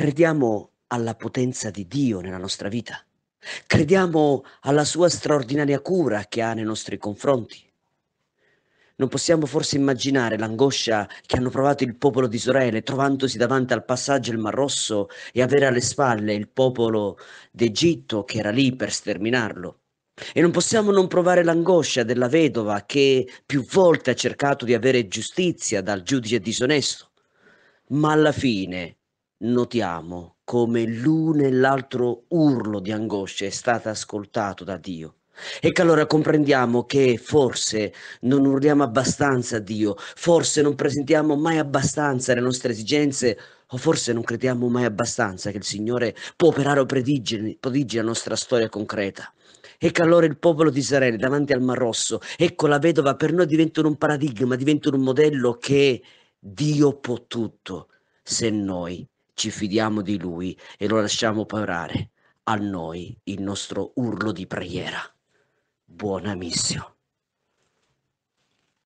crediamo alla potenza di Dio nella nostra vita, crediamo alla sua straordinaria cura che ha nei nostri confronti. Non possiamo forse immaginare l'angoscia che hanno provato il popolo di Israele trovandosi davanti al passaggio del Mar Rosso e avere alle spalle il popolo d'Egitto che era lì per sterminarlo. E non possiamo non provare l'angoscia della vedova che più volte ha cercato di avere giustizia dal giudice disonesto, ma alla fine notiamo come l'uno e l'altro urlo di angoscia è stato ascoltato da Dio. E che allora comprendiamo che forse non urliamo abbastanza a Dio, forse non presentiamo mai abbastanza le nostre esigenze, o forse non crediamo mai abbastanza che il Signore può operare o prodigere, la nostra storia concreta. E che allora il popolo di Israele davanti al Mar Rosso, ecco la vedova per noi diventano un paradigma, diventano un modello che Dio può tutto se noi ci fidiamo di Lui e lo lasciamo parare a noi il nostro urlo di preghiera. Buona missione.